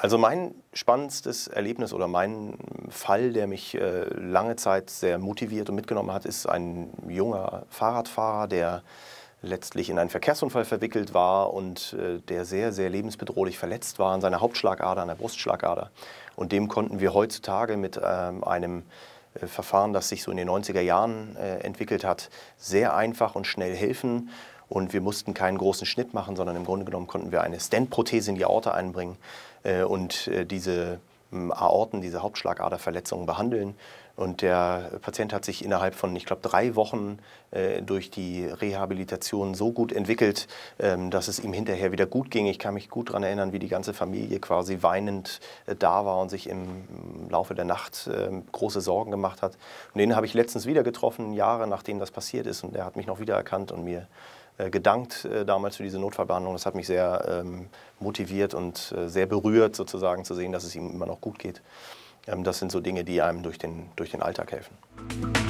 Also mein spannendstes Erlebnis oder mein Fall, der mich äh, lange Zeit sehr motiviert und mitgenommen hat, ist ein junger Fahrradfahrer, der letztlich in einen Verkehrsunfall verwickelt war und äh, der sehr, sehr lebensbedrohlich verletzt war an seiner Hauptschlagader, an der Brustschlagader. Und dem konnten wir heutzutage mit ähm, einem äh, Verfahren, das sich so in den 90er Jahren äh, entwickelt hat, sehr einfach und schnell helfen. Und wir mussten keinen großen Schnitt machen, sondern im Grunde genommen konnten wir eine Stentprothese in die Aorta einbringen äh, und äh, diese ähm, Aorten, diese Hauptschlagaderverletzungen behandeln. Und der Patient hat sich innerhalb von, ich glaube, drei Wochen äh, durch die Rehabilitation so gut entwickelt, ähm, dass es ihm hinterher wieder gut ging. Ich kann mich gut daran erinnern, wie die ganze Familie quasi weinend äh, da war und sich im Laufe der Nacht äh, große Sorgen gemacht hat. Und den habe ich letztens wieder getroffen, Jahre nachdem das passiert ist. Und er hat mich noch wiedererkannt und mir äh, gedankt äh, damals für diese Notfallbehandlung. Das hat mich sehr ähm, motiviert und äh, sehr berührt, sozusagen zu sehen, dass es ihm immer noch gut geht. Ähm, das sind so Dinge, die einem durch den, durch den Alltag helfen.